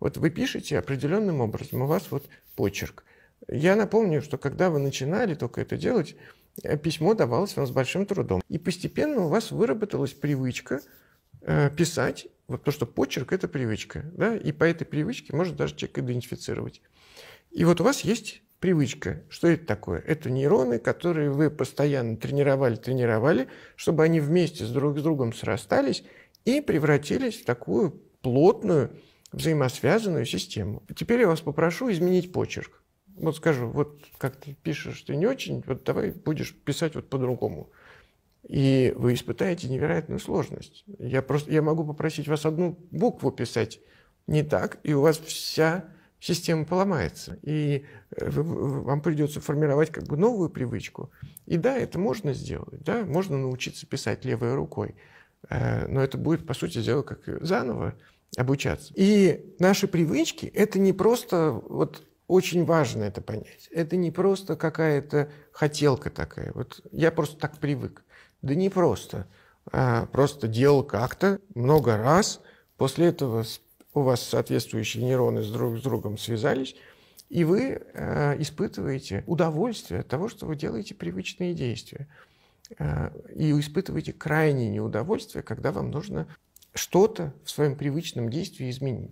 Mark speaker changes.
Speaker 1: Вот вы пишете определенным образом, у вас вот почерк. Я напомню, что когда вы начинали только это делать, э, письмо давалось вам с большим трудом. И постепенно у вас выработалась привычка э, писать, вот то, что почерк – это привычка, да, и по этой привычке может даже человек идентифицировать. И вот у вас есть привычка. Что это такое? Это нейроны, которые вы постоянно тренировали, тренировали, чтобы они вместе с друг с другом срастались и превратились в такую плотную взаимосвязанную систему. Теперь я вас попрошу изменить почерк. Вот скажу, вот как ты пишешь, ты не очень, вот давай будешь писать вот по-другому. И вы испытаете невероятную сложность. Я, просто, я могу попросить вас одну букву писать не так, и у вас вся система поломается. И э, вы, вам придется формировать как бы новую привычку. И да, это можно сделать, да, можно научиться писать левой рукой. Э, но это будет, по сути дела, как заново обучаться. И наши привычки – это не просто, вот очень важно это понять, это не просто какая-то хотелка такая, вот я просто так привык. Да не просто, а просто делал как-то много раз, после этого у вас соответствующие нейроны с друг с другом связались, и вы э, испытываете удовольствие от того, что вы делаете привычные действия. Э, и испытываете крайнее неудовольствие, когда вам нужно что-то в своем привычном действии изменить.